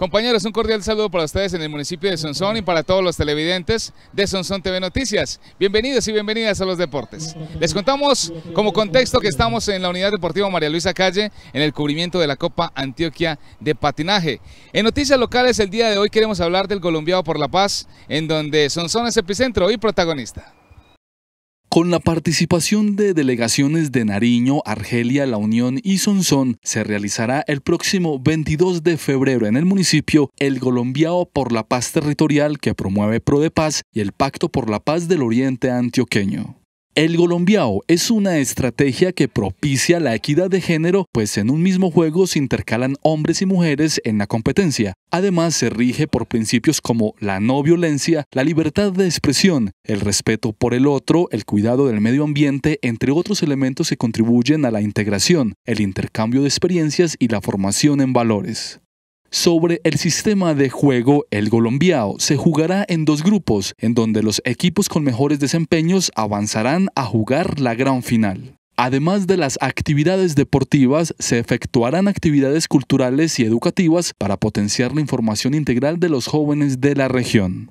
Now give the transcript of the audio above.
Compañeros, un cordial saludo para ustedes en el municipio de Sonsón y para todos los televidentes de Sonsón TV Noticias. Bienvenidos y bienvenidas a los deportes. Les contamos como contexto que estamos en la Unidad Deportiva María Luisa Calle en el cubrimiento de la Copa Antioquia de Patinaje. En noticias locales el día de hoy queremos hablar del Colombiado por la Paz, en donde Sonsón es epicentro y protagonista. Con la participación de delegaciones de Nariño, Argelia, La Unión y Sonsón, se realizará el próximo 22 de febrero en el municipio el Golombiao por la Paz Territorial que promueve Paz y el Pacto por la Paz del Oriente Antioqueño. El golombiao es una estrategia que propicia la equidad de género, pues en un mismo juego se intercalan hombres y mujeres en la competencia. Además, se rige por principios como la no violencia, la libertad de expresión, el respeto por el otro, el cuidado del medio ambiente, entre otros elementos que contribuyen a la integración, el intercambio de experiencias y la formación en valores. Sobre el sistema de juego, el Golombiao se jugará en dos grupos, en donde los equipos con mejores desempeños avanzarán a jugar la gran final. Además de las actividades deportivas, se efectuarán actividades culturales y educativas para potenciar la información integral de los jóvenes de la región.